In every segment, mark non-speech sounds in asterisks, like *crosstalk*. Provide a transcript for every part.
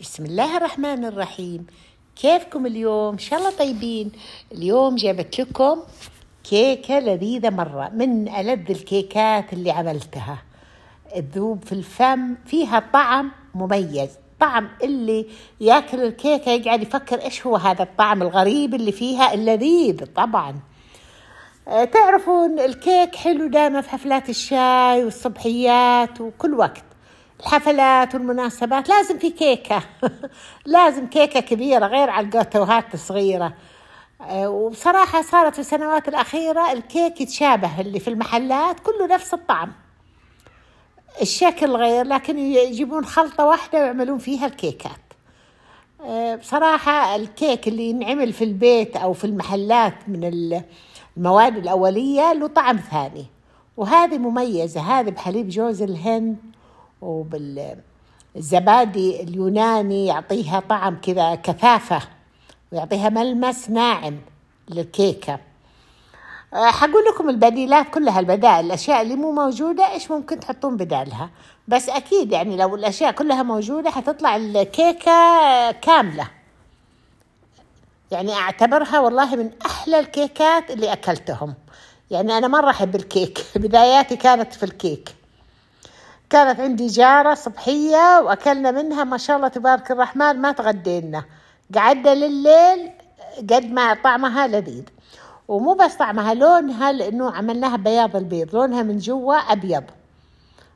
بسم الله الرحمن الرحيم كيفكم اليوم ان شاء الله طيبين اليوم جابت لكم كيكه لذيذه مره من الذ الكيكات اللي عملتها تذوب في الفم فيها طعم مميز طعم اللي ياكل الكيكه يقعد يفكر ايش هو هذا الطعم الغريب اللي فيها اللذيذ طبعا آه، تعرفون الكيك حلو دائما في حفلات الشاي والصبحيات وكل وقت الحفلات والمناسبات لازم في كيكة *laughs* لازم كيكة كبيرة غير على القوتوهات الصغيرة آه، وبصراحة صارت في السنوات الأخيرة الكيك يتشابه اللي في المحلات كله نفس الطعم الشكل غير لكن يجيبون خلطة واحدة ويعملون فيها الكيكات آه، بصراحة الكيك اللي ينعمل في البيت أو في المحلات من المواد الأولية له طعم ثاني وهذه مميزة هذه بحليب جوز الهند وبالزبادي اليوناني يعطيها طعم كذا كثافة ويعطيها ملمس ناعم للكيكة آه، حقول لكم البديلات كلها البدائل الأشياء اللي مو موجودة إيش ممكن تحطون بدالها بس أكيد يعني لو الأشياء كلها موجودة حتطلع الكيكة كاملة يعني أعتبرها والله من أحلى الكيكات اللي أكلتهم يعني أنا مرة أحب الكيك *laughs* بداياتي كانت في الكيك كانت عندي جارة صبحية وأكلنا منها ما شاء الله تبارك الرحمن ما تغدينا قعدنا لليل قد ما طعمها لذيذ ومو بس طعمها لونها لأنه عملناها بياض البيض لونها من جوا أبيض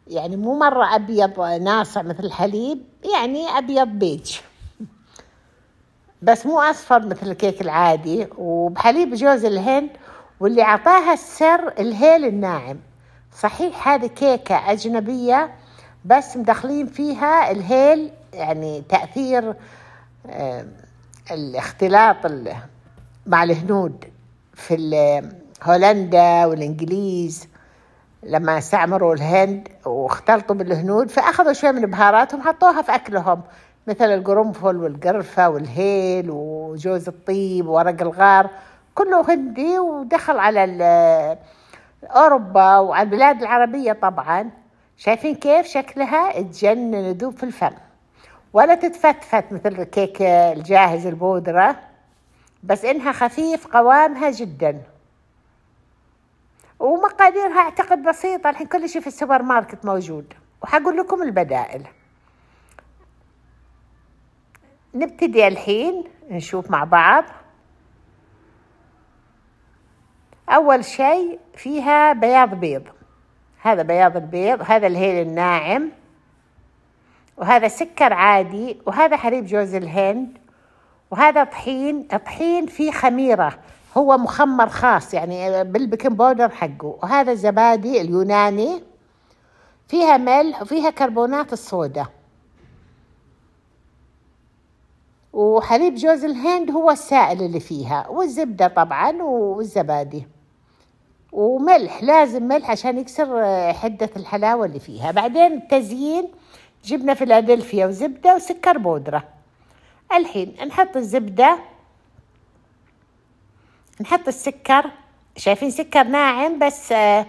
يعني مو مرة أبيض ناصع مثل الحليب يعني أبيض بيج بس مو أصفر مثل الكيك العادي وبحليب جوز الهند واللي عطاها السر الهيل الناعم صحيح هذه كيكة أجنبية بس مدخلين فيها الهيل يعني تأثير آه، الاختلاط مع الهنود في هولندا والإنجليز لما استعمروا الهند واختلطوا بالهنود فأخذوا شوية من بهاراتهم حطوها في أكلهم مثل القرنفل والقرفة والهيل وجوز الطيب وورق الغار كله هندي ودخل على اوروبا وعلى البلاد العربيه طبعا شايفين كيف شكلها تجنن تذوب في الفم ولا تتفتفت مثل الكيك الجاهز البودره بس انها خفيف قوامها جدا ومقاديرها اعتقد بسيطه الحين كل شيء في السوبر ماركت موجود وحقول لكم البدائل نبتدي الحين نشوف مع بعض أول شيء فيها بياض بيض هذا بياض البيض هذا الهيل الناعم وهذا سكر عادي وهذا حليب جوز الهند وهذا طحين طحين فيه خميرة هو مخمر خاص يعني بالبيكنج بودر حقه وهذا الزبادي اليوناني فيها ملح وفيها كربونات الصودا وحليب جوز الهند هو السائل اللي فيها والزبدة طبعا والزبادي وملح لازم ملح عشان يكسر آه، حدة الحلاوة اللي فيها بعدين التزيين جبنا فيلادلفيا وزبدة وسكر بودرة الحين نحط الزبدة نحط السكر شايفين سكر ناعم بس آه،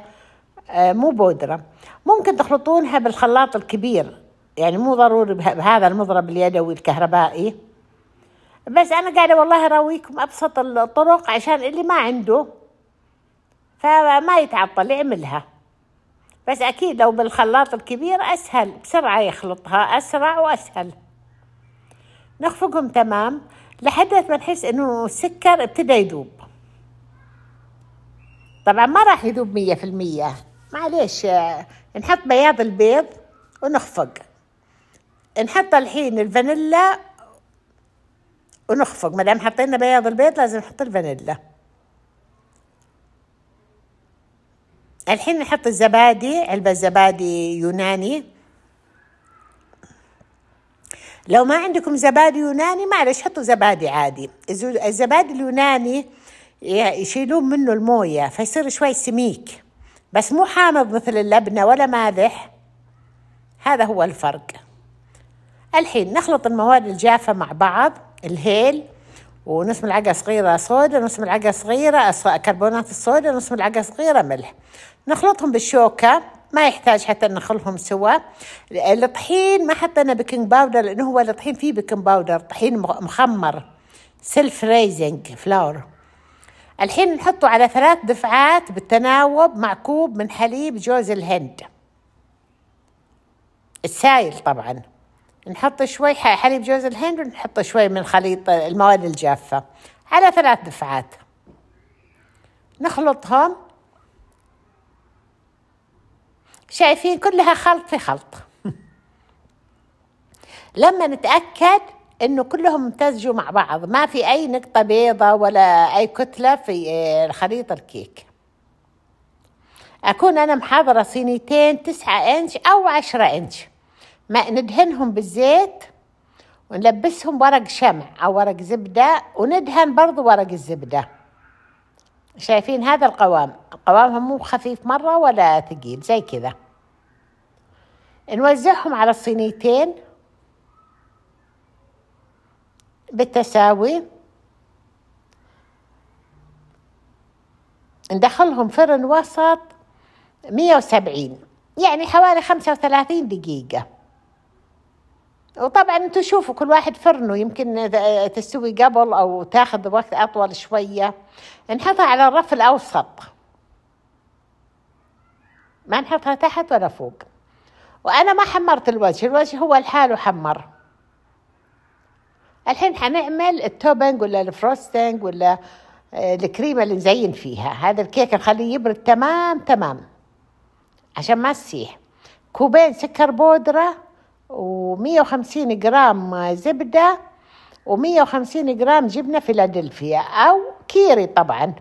آه، مو بودرة ممكن تخلطونها بالخلاط الكبير يعني مو ضروري بهذا المضرب اليدوي الكهربائي بس أنا قاعدة والله أراويكم أبسط الطرق عشان اللي ما عنده فما يتعطل يعملها بس أكيد لو بالخلاط الكبير أسهل بسرعة يخلطها أسرع وأسهل نخفقهم تمام لحد ما نحس إنه السكر ابتدى يذوب طبعا ما راح يذوب مية في المية معليش نحط بياض البيض ونخفق نحط الحين الفانيلا ونخفق ما دام حطينا بياض البيض لازم نحط الفانيلا الحين نحط الزبادي علبة زبادي يوناني لو ما عندكم زبادي يوناني معلش حطوا زبادي عادي الزبادي اليوناني يشيلون منه الموية فيصير شوي سميك بس مو حامض مثل اللبنة ولا مالح هذا هو الفرق الحين نخلط المواد الجافة مع بعض الهيل ونص ملعقة صغيرة صودا نص ملعقة صغيرة كربونات الصودا نص ملعقة صغيرة ملح نخلطهم بالشوكة ما يحتاج حتى نخلهم سوا الطحين ما حطينا بيكنج باودر لانه هو الطحين فيه بيكنج باودر طحين مخمر سيلف ريزنج فلاور الحين نحطه على ثلاث دفعات بالتناوب مع كوب من حليب جوز الهند السايل طبعا نحط شوي حليب جوز الهند ونحط شوي من خليط آه، المواد الجافة على ثلاث دفعات نخلطهم شايفين كلها خلط في خلط *laughs* لما نتأكد انه كلهم امتزجوا مع بعض ما في اي نقطة بيضة ولا اي كتلة في آه، خليط الكيك اكون انا محضرة صينيتين تسعة انش او عشرة انش ما ندهنهم بالزيت ونلبسهم ورق شمع أو ورق زبدة وندهن برضو ورق الزبدة شايفين هذا القوام قوامهم مو خفيف مرة ولا ثقيل زي كذا نوزعهم على الصينيتين بالتساوي ندخلهم فرن وسط 170 يعني حوالي 35 دقيقة وطبعا انتم شوفوا كل واحد فرنه يمكن تستوي قبل او تاخذ وقت اطول شويه نحطها على الرف الاوسط ما نحطها تحت ولا فوق وانا ما حمرت الوجه الوجه هو لحاله حمر الحين حنعمل التوبنج ولا الفروستنج ولا آه، الكريمه اللي نزين فيها هذا الكيك نخليه يبرد تمام تمام عشان ما تسيح كوبين سكر بودره و150 جرام زبدة و150 جرام جبنة فيلادلفيا أو كيري طبعا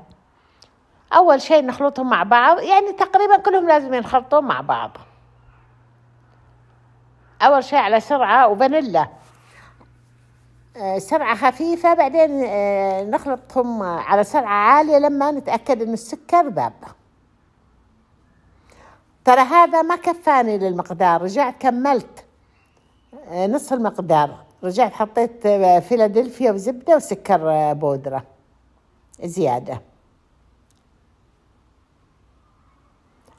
أول شيء نخلطهم مع بعض يعني تقريبا كلهم لازم ينخلطوا مع بعض أول شيء على سرعة وفانيلا آه، سرعة خفيفة بعدين آه، نخلطهم على سرعة عالية لما نتأكد أن السكر ذاب ترى هذا ما كفاني للمقدار رجعت كملت آه، نص المقدار رجعت حطيت آه، فيلادلفيا وزبدة وسكر آه، بودرة زيادة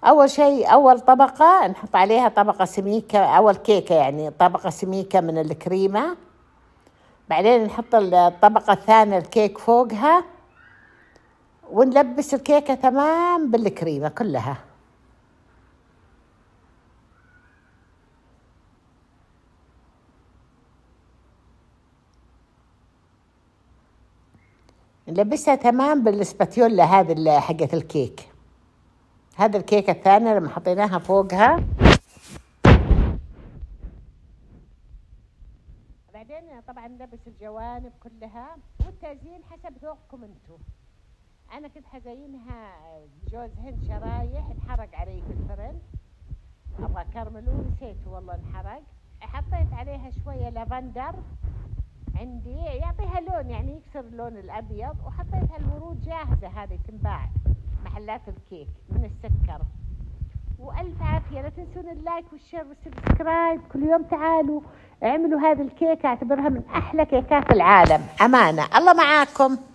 أول شيء أول طبقة نحط عليها طبقة سميكة أول كيكة يعني طبقة سميكة من الكريمة بعدين نحط الطبقة الثانية الكيك فوقها ونلبس الكيكة تمام بالكريمة كلها لبسها تمام بالسباتيولا هذه حقة الكيك هذا الكيكة الثانية لما حطيناها فوقها بعدين طبعا لبس الجوانب كلها والتزيين حسب ذوقكم انتو انا كنت حزينها جوز هند شرايح انحرق علي في الفرن ابغى كرمل ونسيته والله انحرق حطيت عليها شويه لافندر عندي يعطيها لون يعني يكسر اللون الابيض وحطيتها الورود جاهزه هذه تنباع محلات الكيك من السكر والف عافيه لا تنسون اللايك والشير والسبسكرايب كل يوم تعالوا اعملوا هذه الكيكه اعتبرها من احلى كيكات العالم امانه الله معاكم